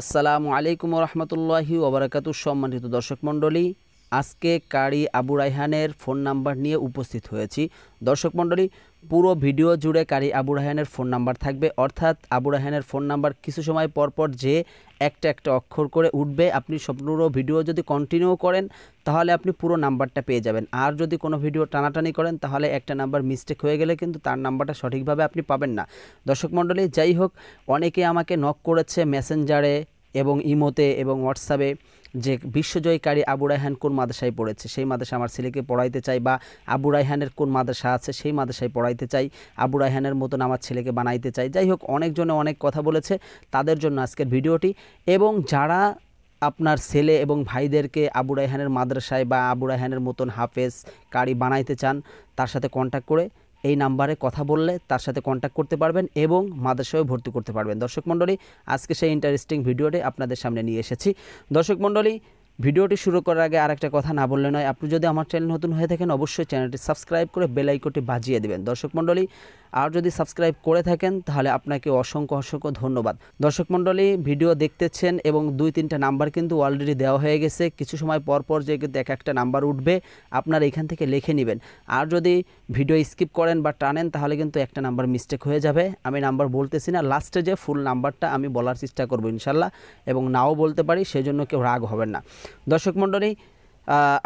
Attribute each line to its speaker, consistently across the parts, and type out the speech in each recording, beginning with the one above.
Speaker 1: আসসালামু আলাইকুম রহমতুল্লাহি ওবরাকাতু সম্মানিত দর্শক মণ্ডলী আজকে কারি আবু রায়হানের ফোন নাম্বার নিয়ে উপস্থিত হয়েছি দর্শক মণ্ডলী পুরো ভিডিও জুড়ে কারি আবু রায়হানের ফোন নাম্বার থাকবে অর্থাৎ আবু রায়হানের ফোন নাম্বার কিছু সময় পরপর যে একটা একটা অক্ষর করে উঠবে আপনি স্বপ্নরও ভিডিও যদি কন্টিনিউ করেন তাহলে আপনি পুরো নাম্বারটা পেয়ে যাবেন আর যদি কোনো ভিডিও টানাটানি করেন তাহলে একটা নাম্বার মিস্টেক হয়ে গেলে কিন্তু তার নাম্বারটা সঠিকভাবে আপনি পাবেন না দর্শক মণ্ডলী যাই হোক অনেকে আমাকে নক করেছে মেসেঞ্জারে এবং ইমোতে এবং হোয়াটসঅ্যাপে যে বিশ্বজয়কারী আবু রায়হান কোন মাদ্রাসায় পড়েছে সেই মাদ্রাসা আমার ছেলেকে পড়াইতে চাই বা আবু রায়হানের কোন মাদ্রাসা আছে সেই মাদ্রাসায় পড়াইতে চাই আবু রায়হানের মতন আমার ছেলেকে বানাইতে চাই যাই হোক অনেকজনে অনেক কথা বলেছে তাদের জন্য আজকের ভিডিওটি এবং যারা আপনার ছেলে এবং ভাইদেরকে আবু রায়হানের মাদ্রাসায় বা আবু রায়হানের মতন হাফেজ কারি বানাইতে চান তার সাথে কন্ট্যাক্ট করে এই নাম্বারে কথা বললে তার সাথে কন্ট্যাক্ট করতে পারবেন এবং মাদ্রাসায় ভর্তি করতে পারবেন দর্শক মণ্ডলী আজকে সেই ইন্টারেস্টিং ভিডিওটি আপনাদের সামনে নিয়ে এসেছি দর্শক মণ্ডলী ভিডিওটি শুরু করার আগে আরেকটা কথা না বললে নয় আপনি যদি আমার চ্যানেল নতুন হয়ে থাকেন অবশ্যই চ্যানেলটি সাবস্ক্রাইব করে বেল বাজিয়ে দেবেন দর্শক মণ্ডলী আর যদি সাবস্ক্রাইব করে থাকেন তাহলে আপনাকে অসংখ্য অসংখ্য ধন্যবাদ দর্শক মণ্ডলী ভিডিও দেখতেছেন এবং দুই তিনটা নাম্বার কিন্তু অলরেডি দেওয়া হয়ে গেছে কিছু সময় পর পর যে কিন্তু এক একটা নাম্বার উঠবে আপনারা এখান থেকে লিখে নেবেন আর যদি ভিডিও স্কিপ করেন বা টানেন তাহলে কিন্তু একটা নাম্বার মিস্টেক হয়ে যাবে আমি নাম্বার বলতেছি না লাস্টে যে ফুল নাম্বারটা আমি বলার চেষ্টা করবো ইনশাল্লাহ এবং নাও বলতে পারি সেজন্য কেউ রাগ হবেন না দর্শক মণ্ডলী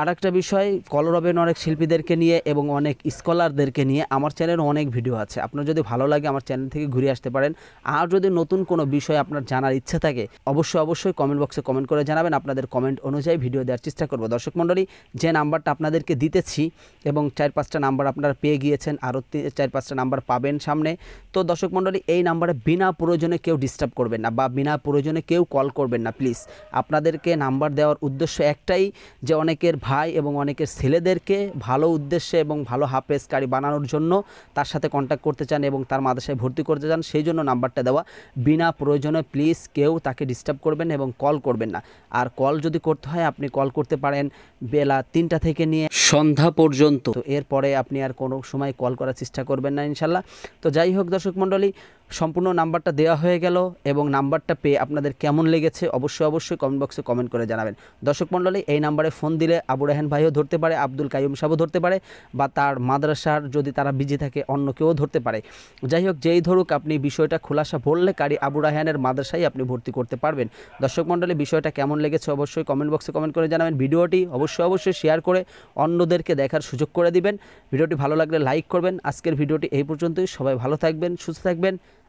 Speaker 1: আরেকটা বিষয় কলরবেন অনেক শিল্পীদেরকে নিয়ে এবং অনেক স্কলারদেরকে নিয়ে আমার চ্যানেলে অনেক ভিডিও আছে আপনার যদি ভালো লাগে আমার চ্যানেল থেকে ঘুরে আসতে পারেন আর যদি নতুন কোনো বিষয় আপনার জানার ইচ্ছে থাকে অবশ্যই অবশ্যই কমেন্ট বক্সে কমেন্ট করে জানাবেন আপনাদের কমেন্ট অনুযায়ী ভিডিও দেওয়ার চেষ্টা করব দর্শক মণ্ডলী যে নাম্বারটা আপনাদেরকে দিতেছি এবং চার পাঁচটা নাম্বার আপনারা পেয়ে গিয়েছেন আরও চার পাঁচটা নাম্বার পাবেন সামনে তো দর্শক মণ্ডলী এই নাম্বারে বিনা প্রয়োজনে কেউ ডিস্টার্ব করবেন না বা বিনা প্রয়োজনে কেউ কল করবেন না প্লিজ আপনাদেরকে নাম্বার দেওয়ার উদ্দেশ্য একটাই যে অনেকের ভাই এবং অনেকের ছেলেদেরকে ভালো উদ্দেশ্যে এবং ভালো হাফেজকারী বানানোর জন্য তার সাথে কন্ট্যাক্ট করতে চান এবং তার মাদ্রাসায় ভর্তি করতে চান সেই জন্য নাম্বারটা দেওয়া বিনা প্রয়োজনে প্লিজ কেউ তাকে ডিস্টার্ব করবেন এবং কল করবেন না আর কল যদি করতে হয় আপনি কল করতে পারেন বেলা তিনটা থেকে নিয়ে সন্ধ্যা পর্যন্ত এরপরে আপনি আর কোনো সময় কল করার চেষ্টা করবেন না ইনশাল্লাহ তো যাই হোক দর্শক মণ্ডলী সম্পূর্ণ নাম্বারটা দেওয়া হয়ে গেল এবং নাম্বারটা পেয়ে আপনাদের কেমন লেগেছে অবশ্যই অবশ্যই কমেন্ট বক্সে কমেন্ট করে জানাবেন দর্শক মণ্ডলী এই নাম্বারে ফোন দিলে আবু রাহান ভাইও ধরতে পারে আব্দুল কাইম সাহেবও ধরতে পারে বা তার মাদ্রাসার যদি তারা বিজি থাকে অন্য কেউ ধরতে পারে যাই হোক যেই ধরুক আপনি বিষয়টা খোলাসা বললে কারি আবু রাহানের মাদ্রাসায় আপনি ভর্তি করতে পারবেন দর্শক মণ্ডলী বিষয়টা কেমন লেগেছে অবশ্যই কমেন্ট বক্সে কমেন্ট করে জানাবেন ভিডিওটি অবশ্যই অবশ্যই শেয়ার করে অন্যদেরকে দেখার সুযোগ করে দিবেন ভিডিওটি ভালো লাগলে লাইক করবেন আজকের ভিডিওটি এই পর্যন্তই সবাই ভালো থাকবেন সুস্থ থাকবেন